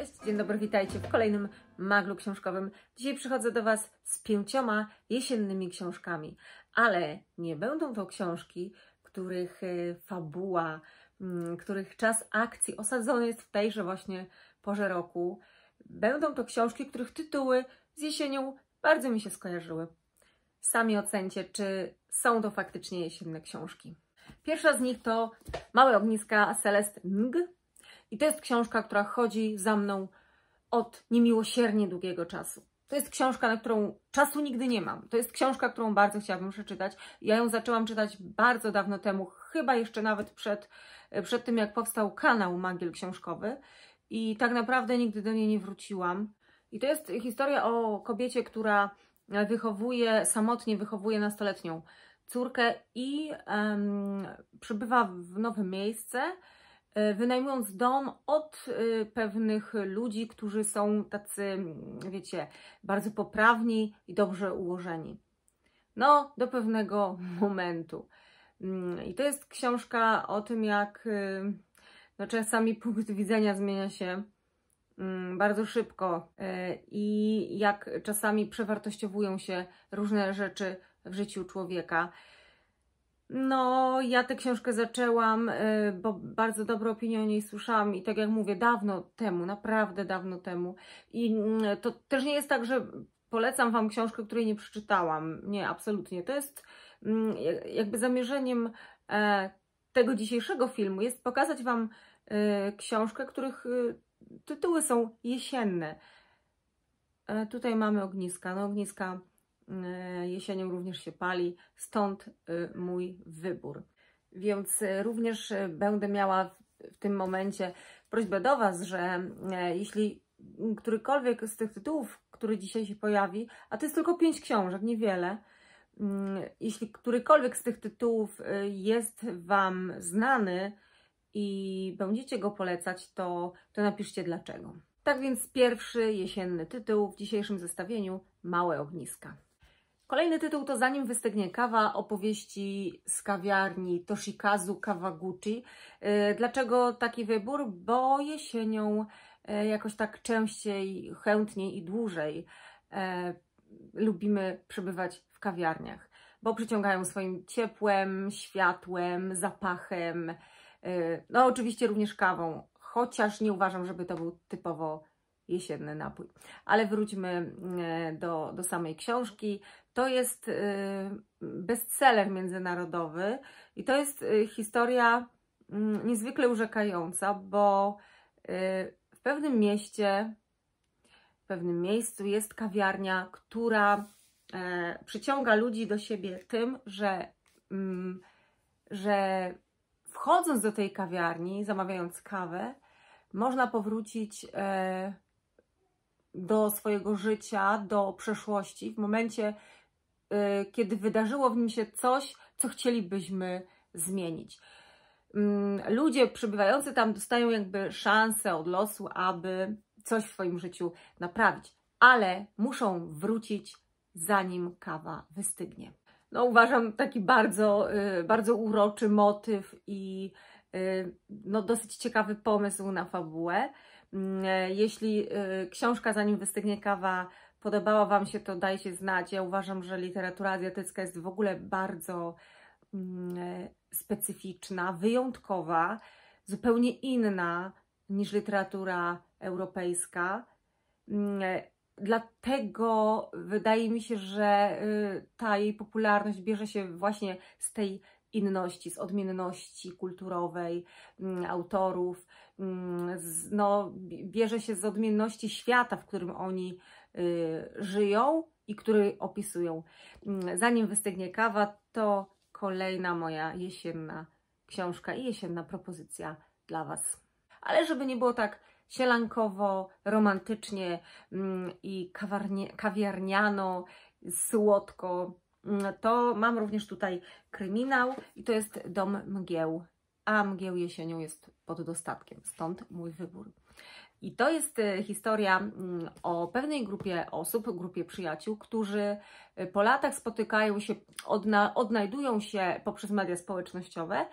Cześć, dzień dobry, witajcie w kolejnym maglu książkowym. Dzisiaj przychodzę do Was z pięcioma jesiennymi książkami, ale nie będą to książki, których e, fabuła, mm, których czas akcji osadzony jest w tejże właśnie porze roku. Będą to książki, których tytuły z jesienią bardzo mi się skojarzyły. Sami ocencie, czy są to faktycznie jesienne książki. Pierwsza z nich to Małe ogniska Celest Ng i to jest książka, która chodzi za mną od niemiłosiernie długiego czasu. To jest książka, na którą czasu nigdy nie mam. To jest książka, którą bardzo chciałabym przeczytać. Ja ją zaczęłam czytać bardzo dawno temu, chyba jeszcze nawet przed, przed tym, jak powstał kanał Magiel Książkowy. I tak naprawdę nigdy do niej nie wróciłam. I to jest historia o kobiecie, która wychowuje, samotnie wychowuje nastoletnią córkę i um, przybywa w nowe miejsce E, wynajmując dom od e, pewnych ludzi, którzy są tacy, mm, wiecie, bardzo poprawni i dobrze ułożeni. No, do pewnego momentu. Mm, I to jest książka o tym, jak y, no, czasami punkt widzenia zmienia się mm, bardzo szybko e, i jak czasami przewartościowują się różne rzeczy w życiu człowieka. No, ja tę książkę zaczęłam, y, bo bardzo dobre opinie o niej słyszałam i tak jak mówię, dawno temu, naprawdę dawno temu. I mm, to też nie jest tak, że polecam Wam książkę, której nie przeczytałam. Nie, absolutnie. To jest mm, jakby zamierzeniem e, tego dzisiejszego filmu jest pokazać Wam y, książkę, których y, tytuły są jesienne. E, tutaj mamy ogniska. No, ogniska Y, jesienią również się pali, stąd y, mój wybór. Więc y, również będę miała w tym momencie prośbę do Was, że jeśli którykolwiek z tych tytułów, który dzisiaj się pojawi, a to jest tylko pięć książek, niewiele, jeśli którykolwiek z tych tytułów jest Wam znany i będziecie go polecać, to, to napiszcie dlaczego. Tak więc pierwszy jesienny tytuł w dzisiejszym zestawieniu Małe ogniska. Kolejny tytuł to Zanim wystygnie kawa, opowieści z kawiarni Toshikazu Kawaguchi. Y, dlaczego taki wybór? Bo jesienią y, jakoś tak częściej, chętniej i dłużej y, lubimy przebywać w kawiarniach, bo przyciągają swoim ciepłem, światłem, zapachem, no oczywiście również kawą, chociaż nie uważam, żeby to był typowo jesienny napój. Ale wróćmy e, do, do samej książki. To jest e, bestseller międzynarodowy i to jest e, historia mm, niezwykle urzekająca, bo w pewnym mieście, w pewnym miejscu jest kawiarnia, która przyciąga ludzi do siebie tym, że, mm, że wchodząc do tej kawiarni, zamawiając kawę, można powrócić do swojego życia, do przeszłości, w momencie, y, kiedy wydarzyło w nim się coś, co chcielibyśmy zmienić. Mm, ludzie przybywający tam dostają jakby szansę od losu, aby coś w swoim życiu naprawić, ale muszą wrócić, zanim kawa wystygnie. No, uważam taki bardzo, y, bardzo uroczy motyw i y, no, dosyć ciekawy pomysł na fabułę. Mm, e, jeśli e, książka Zanim wystygnie kawa podobała Wam się, to dajcie znać. Ja uważam, że literatura azjatycka jest w ogóle bardzo mm, e, specyficzna, wyjątkowa, zupełnie inna niż literatura europejska. Mm, dlatego wydaje mi się, że y, ta jej popularność bierze się właśnie z tej inności, z odmienności kulturowej mm, autorów, mm, z, no, bierze się z odmienności świata, w którym oni y, żyją i który opisują. Mm, zanim wystygnie kawa, to kolejna moja jesienna książka i jesienna propozycja dla Was. Ale żeby nie było tak sielankowo, romantycznie i kawiarniano, słodko, Mm, to mam również tutaj kryminał i to jest dom mgieł, a mgieł jesienią jest pod dostatkiem, stąd mój wybór. I to jest y, historia mm, o pewnej grupie osób, grupie przyjaciół, którzy y, po latach spotykają się, odna odnajdują się poprzez media społecznościowe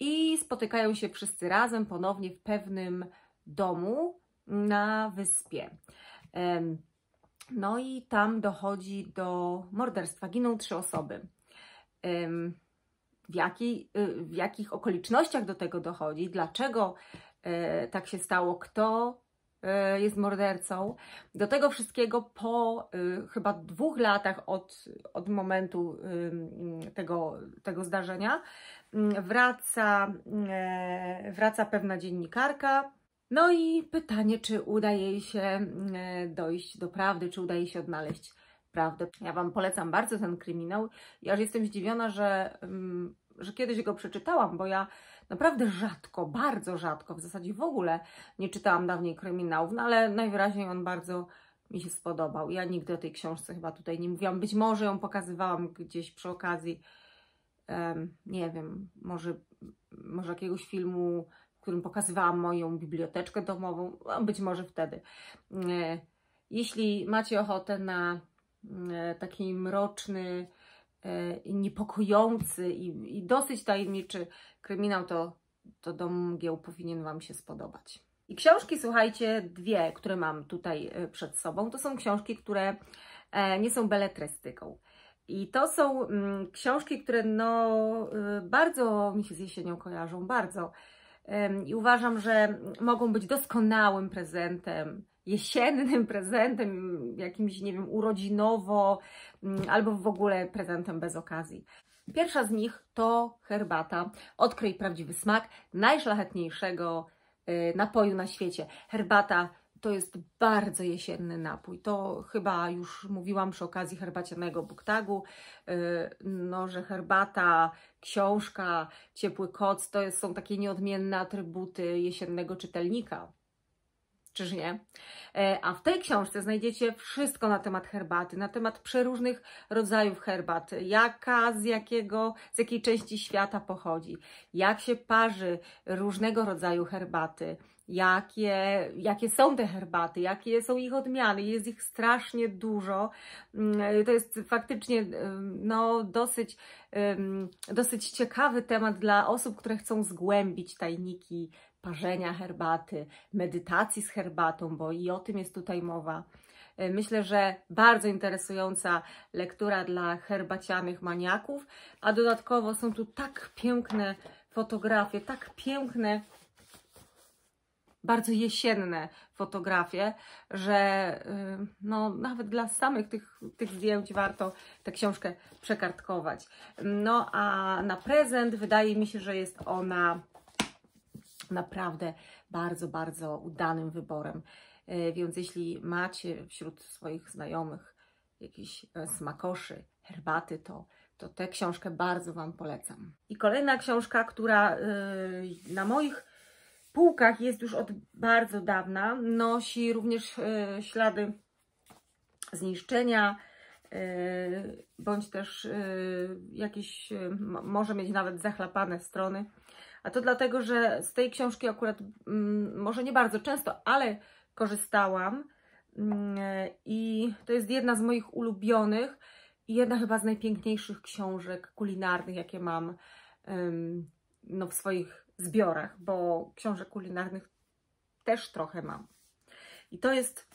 i spotykają się wszyscy razem ponownie w pewnym domu na wyspie. Um, no i tam dochodzi do morderstwa. Giną trzy osoby. W, jakiej, y, w jakich okolicznościach do tego dochodzi? Dlaczego e, tak się stało? Kto e, jest mordercą. Do tego wszystkiego po y, chyba dwóch latach od, od momentu tego, tego zdarzenia mm, wraca, e, wraca pewna dziennikarka, no i pytanie, czy uda jej się e, dojść do prawdy, czy uda jej się odnaleźć prawdę. Ja Wam polecam bardzo ten kryminał. Ja już jestem zdziwiona, że, mm, że kiedyś go przeczytałam, bo ja naprawdę rzadko, bardzo rzadko, w zasadzie w ogóle nie czytałam dawniej kryminałów, no ale najwyraźniej on bardzo mi się spodobał. Ja nigdy o tej książce chyba tutaj nie mówiłam. Być może ją pokazywałam gdzieś przy okazji, um, nie wiem, może, może jakiegoś filmu którym pokazywałam moją biblioteczkę domową, być może wtedy. E, jeśli macie ochotę na e, taki mroczny, e, niepokojący i, i dosyć tajemniczy kryminał, to, to Dom Mgieł powinien Wam się spodobać. I książki, słuchajcie, dwie, które mam tutaj przed sobą, to są książki, które nie są beletrystyką. I to są mm, książki, które no, bardzo mi się z jesienią kojarzą, bardzo i uważam, że mogą być doskonałym prezentem, jesiennym prezentem, jakimś, nie wiem, urodzinowo, mm, albo w ogóle prezentem bez okazji. Pierwsza z nich to herbata. Odkryj prawdziwy smak najszlachetniejszego e, napoju na świecie. Herbata to jest bardzo jesienny napój. To chyba już mówiłam przy okazji herbacianego buktagu, y, no, że herbata, książka, ciepły koc to są takie nieodmienne atrybuty jesiennego czytelnika. Czyż nie? E, a w tej książce znajdziecie wszystko na temat herbaty, na temat przeróżnych rodzajów herbat, jaka, z, jakiego, z jakiej części świata pochodzi, jak się parzy różnego rodzaju herbaty, jakie, jakie są te herbaty, jakie są ich odmiany. Jest ich strasznie dużo. Mm, to jest faktycznie y, no, dosyć, dosyć ciekawy temat dla osób, które chcą zgłębić tajniki parzenia herbaty, medytacji z herbatą, bo i o tym jest tutaj mowa. Y, myślę, że bardzo interesująca lektura dla herbacianych maniaków, a dodatkowo są tu tak piękne fotografie, tak piękne bardzo jesienne fotografie, że y, no, nawet dla samych tych, tych zdjęć warto tę książkę przekartkować. No a na prezent wydaje mi się, że jest ona naprawdę bardzo, bardzo udanym wyborem. Y, więc jeśli macie wśród swoich znajomych jakiś e, smakoszy, herbaty, to, to tę książkę bardzo Wam polecam. I kolejna książka, która y, na moich półkach jest już od bardzo dawna. Nosi również e, ślady zniszczenia, e, bądź też e, jakieś, może mieć nawet zachlapane strony. A to dlatego, że z tej książki akurat mm, może nie bardzo często, ale korzystałam mm, i to jest jedna z moich ulubionych i jedna chyba z najpiękniejszych książek kulinarnych, jakie mam no, w swoich zbiorach, bo książek kulinarnych też trochę mam. I to jest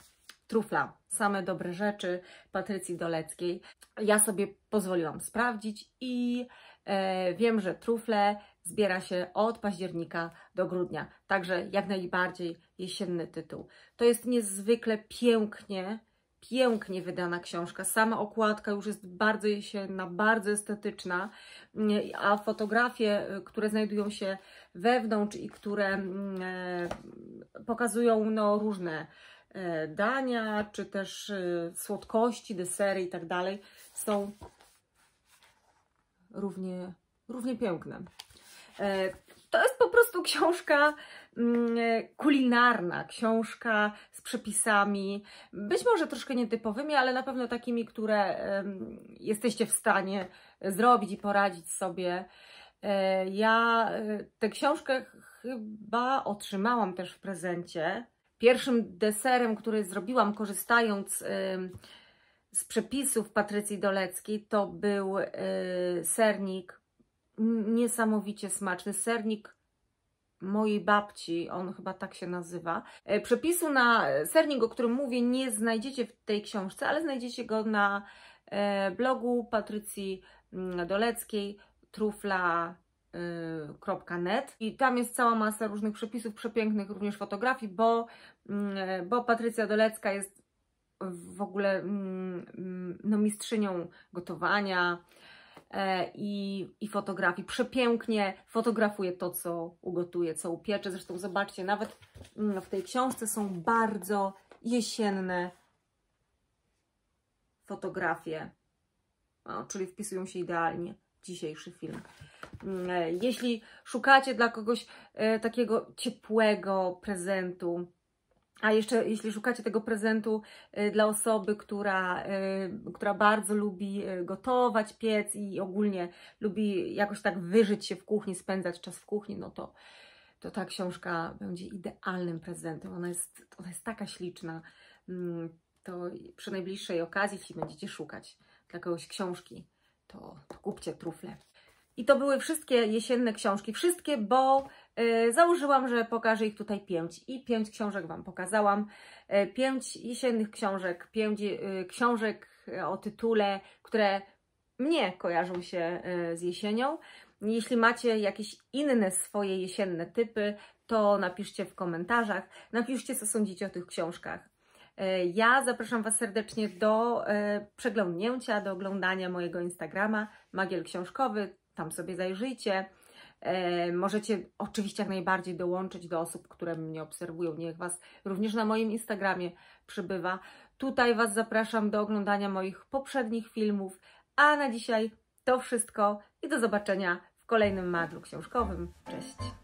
trufla, same dobre rzeczy Patrycji Doleckiej. Ja sobie pozwoliłam sprawdzić i e, wiem, że trufle zbiera się od października do grudnia, także jak najbardziej jesienny tytuł. To jest niezwykle pięknie, pięknie wydana książka. Sama okładka już jest bardzo jesienna, bardzo estetyczna, mm, a fotografie, y, które znajdują się wewnątrz i które mm, e, pokazują no, różne e, dania, czy też e, słodkości, desery i tak dalej, są równie, równie piękne. To jest po prostu książka mm, kulinarna, książka z przepisami, być może troszkę nietypowymi, ale na pewno takimi, które jesteście w stanie zrobić i poradzić sobie E, ja e, tę książkę chyba otrzymałam też w prezencie. Pierwszym deserem, który zrobiłam, korzystając e, z przepisów Patrycji Doleckiej, to był sernik niesamowicie smaczny. Sernik mojej babci, on chyba tak się nazywa. Przepisu na sernik, o którym mówię, nie znajdziecie w tej książce, ale znajdziecie go na blogu Patrycji mm, Doleckiej trufla.net y, i tam jest cała masa różnych przepisów, przepięknych również fotografii, bo, mm, bo Patrycja Dolecka jest w ogóle mm, no, mistrzynią gotowania e, i, i fotografii. Przepięknie fotografuje to, co ugotuje, co upiecze. Zresztą zobaczcie, nawet mm, w tej książce są bardzo jesienne fotografie, o, czyli wpisują się idealnie dzisiejszy film. Mm, e, jeśli szukacie dla kogoś e, takiego ciepłego prezentu, a jeszcze jeśli szukacie tego prezentu e, dla osoby, która, która bardzo lubi gotować, piec i ogólnie lubi jakoś tak wyżyć się w kuchni, spędzać czas w kuchni, no to, to ta książka będzie idealnym prezentem. Ona jest, ona jest taka śliczna. Mm, to przy najbliższej okazji, jeśli będziecie szukać dla kogoś książki, to, to kupcie trufle. I to były wszystkie jesienne książki, wszystkie, bo y, założyłam, że pokażę ich tutaj pięć i pięć książek Wam pokazałam. Y, pięć jesiennych książek, pięć y, książek y, o tytule, które mnie kojarzą się y, z jesienią. Jeśli macie jakieś inne swoje jesienne typy, to napiszcie w komentarzach, napiszcie co sądzicie o tych książkach. E, ja zapraszam Was serdecznie do e, przeglądnięcia, do oglądania mojego Instagrama Magiel Książkowy. Tam sobie zajrzyjcie. E, możecie oczywiście jak najbardziej dołączyć do osób, które mnie obserwują. Niech Was również na moim Instagramie przybywa. Tutaj Was zapraszam do oglądania moich poprzednich filmów. A na dzisiaj to wszystko i do zobaczenia w kolejnym Madlu Książkowym. Cześć!